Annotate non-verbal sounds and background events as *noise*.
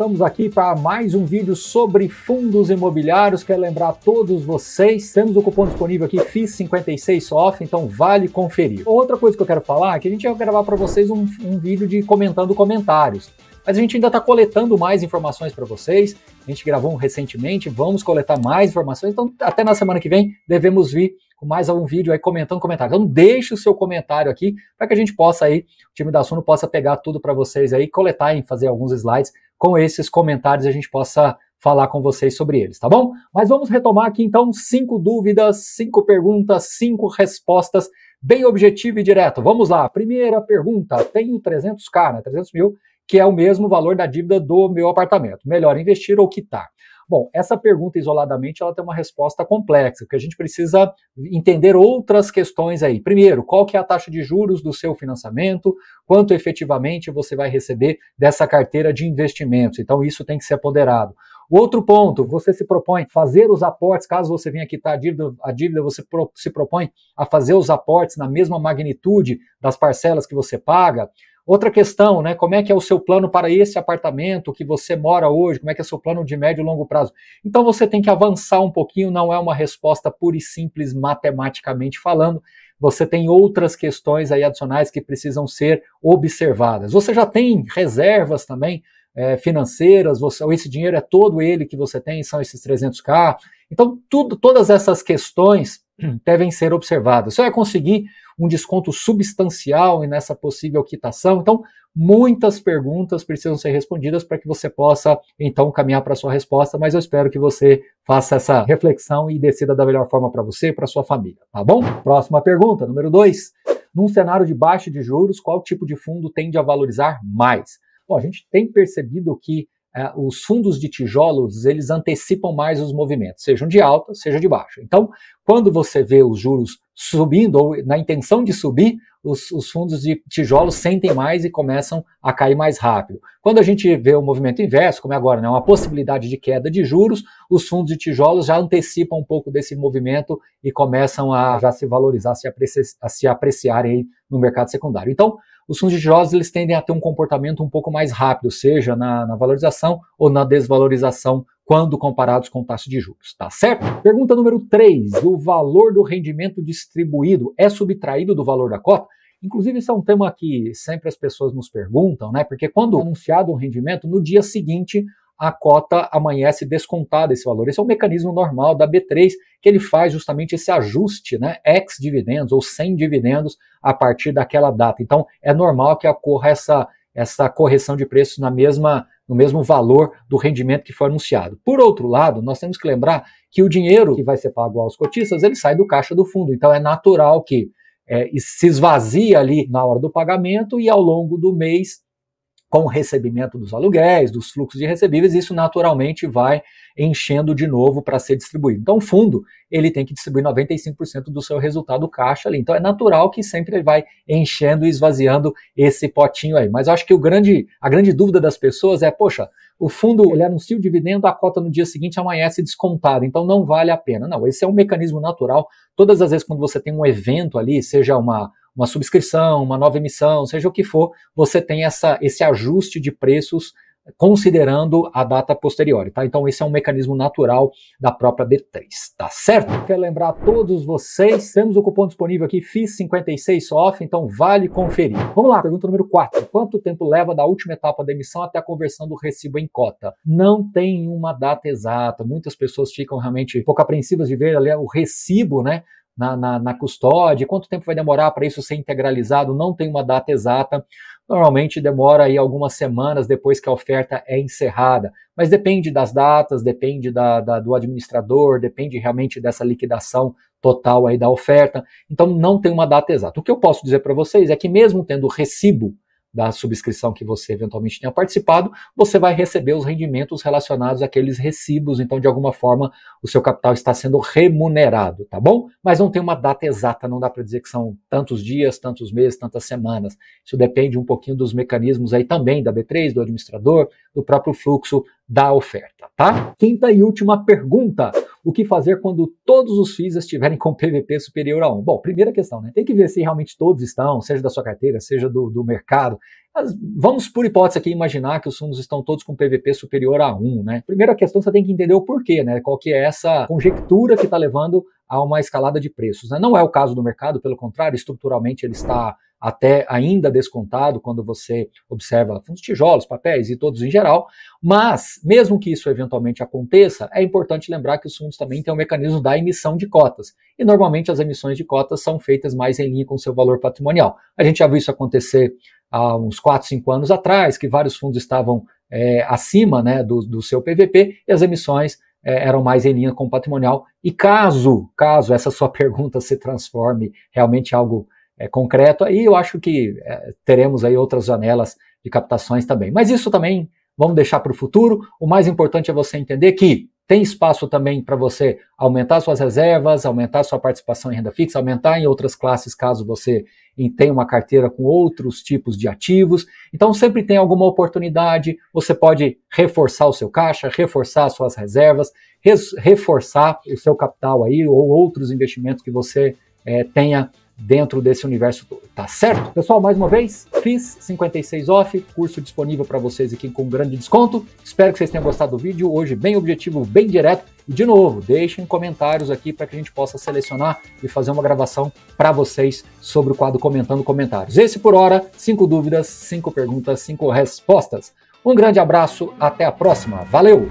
Estamos aqui para mais um vídeo sobre fundos imobiliários. Quero lembrar a todos vocês, temos o cupom disponível aqui FIS56OFF, então vale conferir. Outra coisa que eu quero falar é que a gente vai gravar para vocês um, um vídeo de comentando comentários. Mas a gente ainda está coletando mais informações para vocês. A gente gravou um recentemente, vamos coletar mais informações. Então, até na semana que vem, devemos vir com mais algum vídeo aí comentando comentário. Então deixe o seu comentário aqui para que a gente possa aí, o time da Suno possa pegar tudo para vocês aí, coletar e fazer alguns slides com esses comentários e a gente possa falar com vocês sobre eles, tá bom? Mas vamos retomar aqui então cinco dúvidas, cinco perguntas, cinco respostas bem objetivo e direto. Vamos lá. Primeira pergunta: tenho 300k, né? 300 mil, que é o mesmo valor da dívida do meu apartamento. Melhor investir ou quitar? Bom, essa pergunta isoladamente ela tem uma resposta complexa, porque a gente precisa entender outras questões aí. Primeiro, qual que é a taxa de juros do seu financiamento? Quanto efetivamente você vai receber dessa carteira de investimentos? Então isso tem que ser ponderado. Outro ponto, você se propõe fazer os aportes, caso você venha quitar a dívida, a dívida você se propõe a fazer os aportes na mesma magnitude das parcelas que você paga. Outra questão, né? Como é que é o seu plano para esse apartamento que você mora hoje? Como é que é o seu plano de médio e longo prazo? Então você tem que avançar um pouquinho, não é uma resposta pura e simples matematicamente falando. Você tem outras questões aí adicionais que precisam ser observadas. Você já tem reservas também é, financeiras, você, esse dinheiro é todo ele que você tem, são esses 300k. Então, tudo, todas essas questões *clears throat* devem ser observadas. Você vai conseguir um desconto substancial nessa possível quitação? Então, muitas perguntas precisam ser respondidas para que você possa, então, caminhar para a sua resposta, mas eu espero que você faça essa reflexão e decida da melhor forma para você e para sua família, tá bom? Próxima pergunta, número 2. Num cenário de baixa de juros, qual tipo de fundo tende a valorizar mais? Bom, a gente tem percebido que é, os fundos de tijolos eles antecipam mais os movimentos, sejam de alta, seja de baixa. Então, quando você vê os juros subindo ou na intenção de subir, os, os fundos de tijolos sentem mais e começam a cair mais rápido. Quando a gente vê o movimento inverso, como é agora, né, uma possibilidade de queda de juros, os fundos de tijolos já antecipam um pouco desse movimento e começam a já se valorizar, se apreciar, a se apreciarem no mercado secundário. Então, os fundos litigiosos eles tendem a ter um comportamento um pouco mais rápido, seja na, na valorização ou na desvalorização quando comparados com taxa de juros, tá certo? Pergunta número 3. O valor do rendimento distribuído é subtraído do valor da cota? Inclusive, isso é um tema que sempre as pessoas nos perguntam, né? Porque quando é anunciado um rendimento, no dia seguinte a cota amanhece descontada esse valor. Esse é o mecanismo normal da B3, que ele faz justamente esse ajuste, né, ex dividendos ou sem dividendos a partir daquela data. Então, é normal que ocorra essa essa correção de preço na mesma no mesmo valor do rendimento que foi anunciado. Por outro lado, nós temos que lembrar que o dinheiro que vai ser pago aos cotistas, ele sai do caixa do fundo. Então é natural que é, se esvazia ali na hora do pagamento e ao longo do mês com o recebimento dos aluguéis, dos fluxos de recebíveis, isso naturalmente vai enchendo de novo para ser distribuído. Então, o fundo, ele tem que distribuir 95% do seu resultado caixa ali. Então, é natural que sempre ele vai enchendo e esvaziando esse potinho aí. Mas eu acho que o grande, a grande dúvida das pessoas é, poxa, o fundo, ele anuncia o dividendo, a cota no dia seguinte amanhece descontada, então não vale a pena. Não, esse é um mecanismo natural. Todas as vezes quando você tem um evento ali, seja uma uma subscrição, uma nova emissão, seja o que for, você tem essa, esse ajuste de preços considerando a data posterior, tá? Então esse é um mecanismo natural da própria D3, tá certo? Quero lembrar a todos vocês, temos o cupom disponível aqui FIS56OFF, então vale conferir. Vamos lá, pergunta número 4. Quanto tempo leva da última etapa da emissão até a conversão do recibo em cota? Não tem uma data exata, muitas pessoas ficam realmente pouco apreensivas de ver ali o recibo, né? na, na, na custódia, quanto tempo vai demorar para isso ser integralizado, não tem uma data exata. Normalmente demora aí algumas semanas depois que a oferta é encerrada, mas depende das datas, depende da, da do administrador, depende realmente dessa liquidação total aí da oferta. Então não tem uma data exata. O que eu posso dizer para vocês é que mesmo tendo recibo da subscrição que você eventualmente tenha participado, você vai receber os rendimentos relacionados àqueles recibos. Então, de alguma forma, o seu capital está sendo remunerado, tá bom? Mas não tem uma data exata, não dá para dizer que são tantos dias, tantos meses, tantas semanas. Isso depende um pouquinho dos mecanismos aí também da B3, do administrador, do próprio fluxo da oferta, tá? Quinta e última pergunta. O que fazer quando todos os FIIs estiverem com PVP superior a 1? Bom, primeira questão, né? Tem que ver se realmente todos estão, seja da sua carteira, seja do, do mercado. Mas vamos, por hipótese aqui, imaginar que os fundos estão todos com PVP superior a 1, né? Primeira questão, você tem que entender o porquê, né? Qual que é essa conjectura que está levando a uma escalada de preços. Né? Não é o caso do mercado, pelo contrário, estruturalmente ele está até ainda descontado quando você observa fundos tijolos, papéis e todos em geral, mas mesmo que isso eventualmente aconteça, é importante lembrar que os fundos também têm o um mecanismo da emissão de cotas, e normalmente as emissões de cotas são feitas mais em linha com o seu valor patrimonial. A gente já viu isso acontecer há uns 4, 5 anos atrás, que vários fundos estavam é, acima né, do, do seu PVP e as emissões é, eram mais em linha com o patrimonial. E caso, caso essa sua *laughs* pergunta se transforme realmente em algo é, concreto. Aí eu acho que é, teremos aí outras janelas de captações também. Mas isso também vamos deixar para o futuro. O mais importante é você entender que tem espaço também para você aumentar suas reservas, aumentar sua participação em renda fixa, aumentar em outras classes caso você tenha uma carteira com outros tipos de ativos. Então sempre tem alguma oportunidade, você pode reforçar o seu caixa, reforçar suas reservas, reforçar o seu capital aí ou outros investimentos que você é, tenha dentro desse universo todo, tá certo? Pessoal, mais uma vez, fiz 56 off, curso disponível para vocês aqui com grande desconto. Espero que vocês tenham gostado do vídeo, hoje bem objetivo, bem direto. E de novo, deixem comentários aqui para que a gente possa selecionar e fazer uma gravação para vocês sobre o quadro comentando comentários. Esse por hora, cinco dúvidas, cinco perguntas, cinco respostas. Um grande abraço, até a próxima. Valeu!